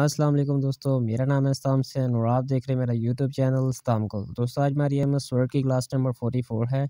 अस्सलाम वालेकुम दोस्तों मेरा नाम है इस्ताम सैन और आप देख रहे हैं मेरा यूट्यूब चैनल इस्ताम को दोस्तों आज हमारी एम एस की क्लास नंबर फोर्टी फोर है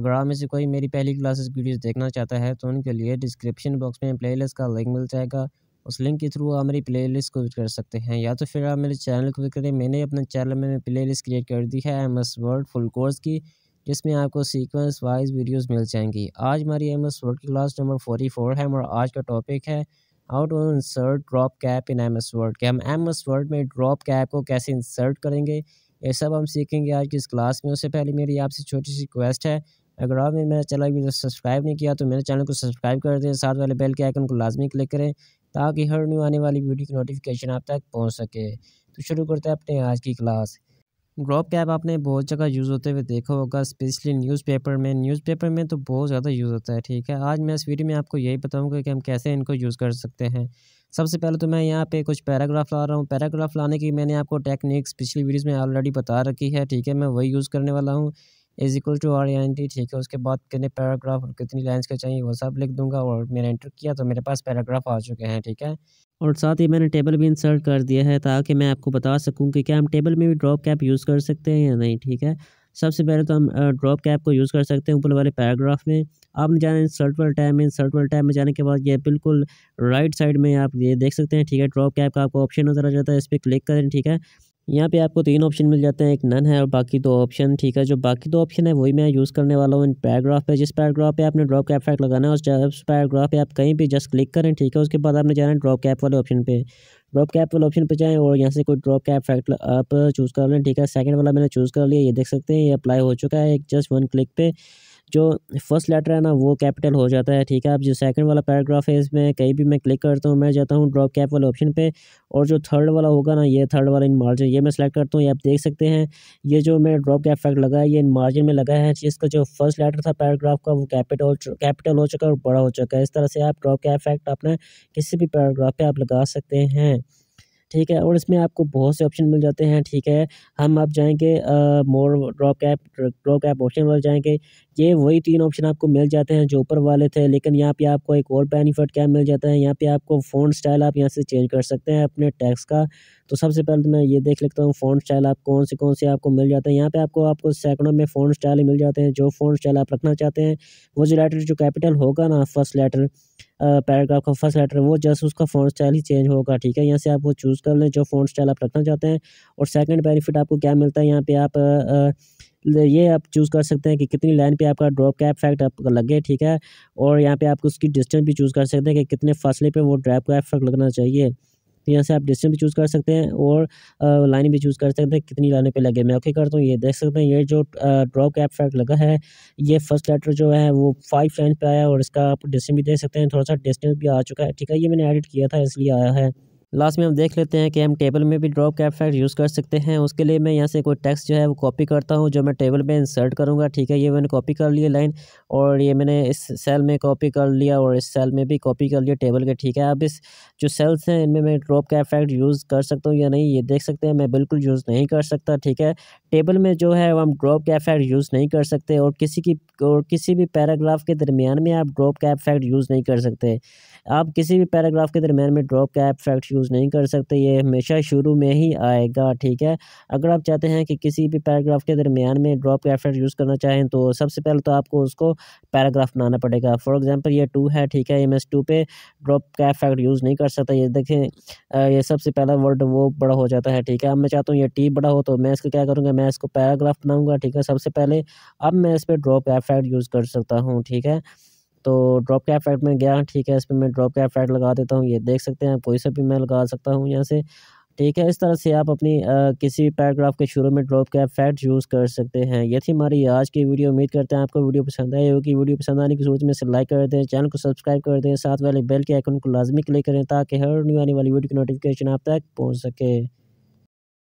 अगर आप में से कोई मेरी पहली क्लासेस वीडियोस देखना चाहता है तो उनके लिए डिस्क्रिप्शन बॉक्स में प्लेलिस्ट का लिंक मिल जाएगा उस लिंक के थ्रू आप मेरी लिस्ट को विज कर सकते हैं या तो फिर आप मेरे चैनल को विज करें मैंने अपने चैनल में प्ले लिस्ट क्रिएट कर दी है M S word full course की जिसमें आपको सीक्वेंस वाइज वीडियोज़ मिल जाएंगी आज हमारी एम एस वर्ड की क्लास नंबर फोर्टी है और आज का टॉपिक है out on insert drop cap in M S word के हम एम एस वर्ड में ड्रॉप कैप को कैसे इंसर्ट करेंगे ये सब हम सीखेंगे आज की इस क्लास में उससे पहले मेरी आपसे छोटी सी रिक्वेस्ट है अगर आपने मेरा चैनल अभी सब्सक्राइब नहीं किया तो मेरे चैनल को सब्सक्राइब कर दें साथ वाले बेल के आइकन को लाजमी क्लिक करें ताकि हर न्यू आने वाली वीडियो की नोटिफिकेशन आप तक पहुँच सके तो शुरू करते हैं अपने आज की क्लास ग्रॉप कैप आपने बहुत जगह यूज़ होते हुए देखा होगा स्पेशली न्यूज़पेपर में न्यूज़पेपर में तो बहुत ज़्यादा यूज़ होता है ठीक है आज मैं इस वीडियो में आपको यही बताऊंगा कि हम कैसे इनको यूज़ कर सकते हैं सबसे पहले तो मैं यहाँ पे कुछ पैराग्राफ ला रहा हूँ पैराग्राफ लाने की मैंने आपको टेक्निक्स पिछली वीडियोज़ में ऑलरेडी बता रखी है ठीक है मैं वही यूज़ करने वाला हूँ is equal to R N T ठीक है उसके बाद कितने पैराग्राफ और कितनी लाइन्स के चाहिए वो सब लिख दूंगा और मैंने एंटर किया तो मेरे पास पैराग्राफ आ चुके हैं ठीक है और साथ ही मैंने टेबल भी इंसर्ट कर दिया है ताकि मैं आपको बता सकूं कि क्या हम टेबल में भी ड्रॉप कैप यूज़ कर सकते हैं या नहीं ठीक है सबसे पहले तो हम ड्रॉप कैप को यूज़ कर सकते हैं ऊपर वाले पैराग्राफ में आपने जाना इंसर्ट वाले टाइम में इंसर्ट वाले टाइम में जाने के बाद ये बिल्कुल राइट साइड में आप ये देख सकते हैं ठीक है ड्रॉप कैप का आपको ऑप्शन नज़र आ जाता है इस पर क्लिक करें ठीक है यहाँ पे आपको तीन ऑप्शन मिल जाते हैं एक नन है और बाकी दो ऑप्शन ठीक है जो बाकी दो ऑप्शन है वही मैं यूज़ करने वाला हूँ पैराग्राफ पे जिस पैराग्राफ पे आपने ड्रॉप कैप फैक्ट लगाना है उस पैराग्राफ पे आप कहीं भी जस्ट क्लिक करें ठीक है उसके बाद आपने जाना है ड्रॉप कैप वाले ऑप्शन पे ड्रॉप कैप वाले ऑप्शन पर जाएँ और यहाँ से कोई ड्रॉप कैप फैक्ट आप चूज़ कर लें ठीक है सेकेंड वाला मैंने चूज़ कर लिया ये देख सकते हैं ये अप्लाई हो चुका है एक जस्ट वन क्लिक पर जो फर्स्ट लेटर है ना वो कैपिटल हो जाता है ठीक है अब जो सेकंड वाला पैराग्राफ है इसमें कहीं भी मैं क्लिक करता हूँ मैं जाता हूँ ड्रॉप कैप वाले ऑप्शन पे और जो थर्ड वाला होगा ना ये थर्ड वाला इन मार्जिन ये मैं सेलेक्ट करता हूँ ये आप देख सकते हैं ये जो मैं ड्रॉप कैप फैक्ट लगा है ये इन मार्जिन में लगा है जिसका जो फर्स्ट लेटर था पैराग्राफ का वो कैपिटल कैपिटल हो चुका है और बड़ा हो चुका है इस तरह से आप ड्रॉप कैप फैक्ट अपना किसी भी पैराग्राफ पर आप लगा सकते हैं ठीक है और इसमें आपको बहुत से ऑप्शन मिल जाते हैं ठीक है हम आप जाएंगे more drop cap drop cap option पर जाएंगे ये वही तीन ऑप्शन आपको मिल जाते हैं जो ऊपर वाले थे लेकिन यहाँ पे आपको एक और बेनिफिट क्या मिल जाता है यहाँ पे आपको फ़ोन स्टाइल आप यहाँ से चेंज कर सकते हैं अपने टैक्स का तो सबसे पहले तो मैं ये देख लेता हूँ फ़ोन स्टाइल आप कौन से कौन से आपको मिल जाते हैं यहाँ पे आपको आपको सैकड़ों में फ़ोन स्टाइल मिल जाते हैं जो फ़ोन स्टाइल आप रखना चाहते हैं वो जो लेटर जो कैपिटल होगा ना फर्स्ट लेटर पैराग्राफ का फर्स्ट लेटर वो जस्ट उसका फोन स्टाइल ही चेंज होगा ठीक है यहाँ से आप वो चूज़ कर लें जो फ़ोन स्टाइल आप रखना चाहते हैं और सेकेंड बेनिफिट आपको क्या मिलता है यहाँ पर आप ये आप चूज़ कर सकते हैं कि कितनी लाइन पे आपका ड्रॉप का इफेक्ट आपका लगे ठीक है और यहाँ पे आप उसकी डिस्टेंस भी चूज़ कर सकते हैं कि कितने फासले पे वो ड्रॉप का इफेक्ट लगना चाहिए तो यहाँ से आप डिस्टेंस भी चूज़ कर सकते हैं और लाइन भी चूज़ कर सकते हैं कितनी लाइनों पर लगे मैं ओके करता हूँ ये देख सकते हैं ये जो ड्रॉप कैप फैक्ट लगा है ये फर्स्ट लेटर जो है वो फाइव लाइन पर आया और इसका आप डिस्टेंस भी देख सकते हैं थोड़ा सा डिस्टेंस भी आ चुका है ठीक है ये मैंने एडिट किया था इसलिए आया है लास्ट में हम देख लेते हैं कि हम टेबल में भी ड्रॉप का इफेक्ट यूज़ कर सकते हैं उसके लिए मैं यहाँ से कोई टेक्स्ट जो है वो कॉपी करता हूँ जो मैं टेबल में इंसर्ट करूँगा ठीक है ये मैंने कॉपी कर लिया लाइन और ये मैंने इस सेल में कॉपी कर लिया और इस सेल में भी कॉपी कर लिया टेबल के ठीक है अब इस जो सेल्स हैं इनमें मैं ड्रॉप का इफेक्ट यूज़ कर सकता हूँ या नहीं ये देख सकते हैं मैं बिल्कुल यूज़ नहीं कर सकता ठीक है टेबल में जो है हम ड्रॉप का इफेक्ट यूज़ नहीं कर सकते और किसी की और किसी भी पैराग्राफ के दरमियान में आप ड्रॉप का इफेक्ट यूज़ नहीं कर सकते आप किसी भी पैराग्राफ के दरमियान में ड्रॉप का इफेक्ट यूज़ यूज़ नहीं कर सकते ये हमेशा शुरू में ही आएगा ठीक है अगर आप चाहते हैं कि किसी भी पैराग्राफ के दरमियान में ड्रॉप कैप्शन यूज़ करना चाहें तो सबसे पहले तो आपको उसको पैराग्राफ बनाना पड़ेगा फॉर एग्ज़ाम्पल ये टू है ठीक है एम एस टू पे ड्रॉप का एफेक्ट यूज़ नहीं कर सकता ये देखें ये सबसे पहला वर्ड वो बड़ा हो जाता है ठीक है अब मैं चाहता हूँ ये टी बड़ा हो तो मैं इसको क्या करूँगा मैं इसको पैराग्राफ बनाऊँगा ठीक है सबसे पहले अब मैं इस पर ड्रॉप कैप यूज़ कर सकता हूँ ठीक है तो ड्रॉप के इफेक्ट में गया ठीक है इस पर मैं ड्रॉप के इफेक्ट लगा देता हूँ ये देख सकते हैं कोई सा भी मैं लगा सकता हूँ यहाँ से ठीक है इस तरह से आप अपनी आ, किसी पैराग्राफ के शुरू में ड्रॉप कैप फैट यूज़ कर सकते हैं ये थी हमारी आज की वीडियो उम्मीद करते हैं आपको वीडियो पसंद आई होगी वीडियो पसंद आने की सूरत में से लाइक कर दें चैनल को सब्सक्राइब कर दें साथ वाले बेल के आइकन को लाजमी क्लिक करें ताकि हर न्यू आने वाली वीडियो की नोटिफिकेशन आप तक पहुँच सके